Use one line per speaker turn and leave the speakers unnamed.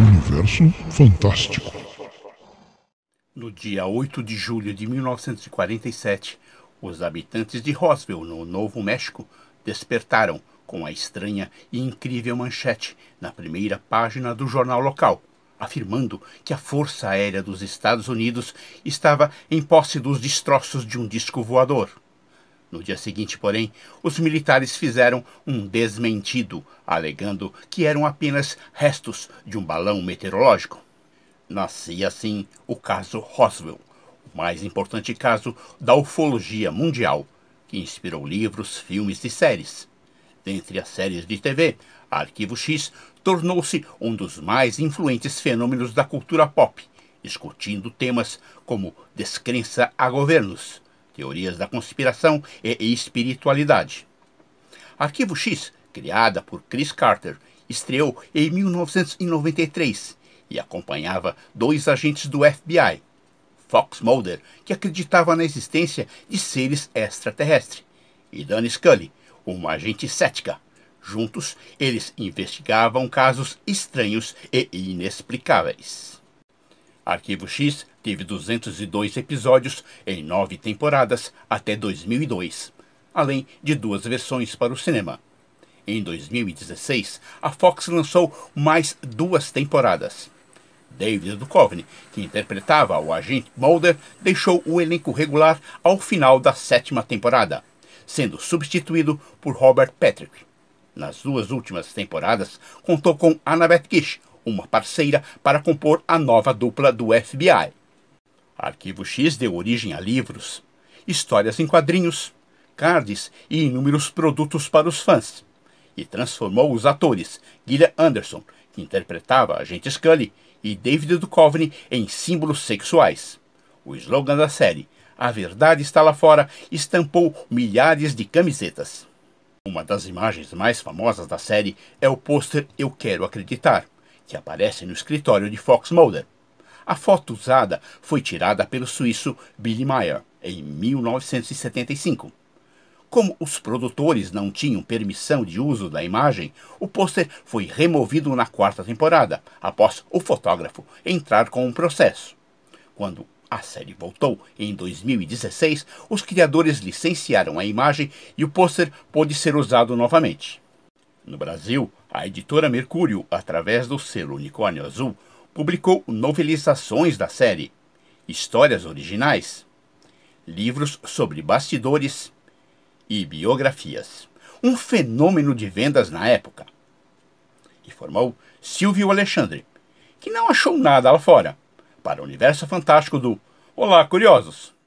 Universo Fantástico. No dia 8 de julho de 1947, os habitantes de Roswell, no Novo México, despertaram com a estranha e incrível manchete na primeira página do jornal local, afirmando que a Força Aérea dos Estados Unidos estava em posse dos destroços de um disco voador. No dia seguinte, porém, os militares fizeram um desmentido, alegando que eram apenas restos de um balão meteorológico. Nascia assim o caso Roswell, o mais importante caso da ufologia mundial, que inspirou livros, filmes e séries. Dentre as séries de TV, Arquivo X tornou-se um dos mais influentes fenômenos da cultura pop, discutindo temas como descrença a governos, teorias da conspiração e espiritualidade. Arquivo X, criada por Chris Carter, estreou em 1993 e acompanhava dois agentes do FBI, Fox Mulder, que acreditava na existência de seres extraterrestres, e Dan Scully, uma agente cética. Juntos, eles investigavam casos estranhos e inexplicáveis. Arquivo X teve 202 episódios em nove temporadas até 2002, além de duas versões para o cinema. Em 2016, a Fox lançou mais duas temporadas. David Duchovny, que interpretava o agente Mulder, deixou o elenco regular ao final da sétima temporada, sendo substituído por Robert Patrick. Nas duas últimas temporadas, contou com Annabeth Kish, uma parceira para compor a nova dupla do FBI. Arquivo X deu origem a livros, histórias em quadrinhos, cards e inúmeros produtos para os fãs, e transformou os atores Gillian Anderson, que interpretava a agente Scully, e David Duchovny em símbolos sexuais. O slogan da série, A Verdade Está Lá Fora, estampou milhares de camisetas. Uma das imagens mais famosas da série é o pôster Eu Quero Acreditar, que aparece no escritório de Fox Mulder a foto usada foi tirada pelo suíço Billy Meyer em 1975. Como os produtores não tinham permissão de uso da imagem, o pôster foi removido na quarta temporada, após o fotógrafo entrar com um processo. Quando a série voltou em 2016, os criadores licenciaram a imagem e o pôster pôde ser usado novamente. No Brasil, a editora Mercúrio, através do selo Unicórnio Azul, publicou novelizações da série, histórias originais, livros sobre bastidores e biografias. Um fenômeno de vendas na época. Informou Silvio Alexandre, que não achou nada lá fora, para o universo fantástico do Olá Curiosos.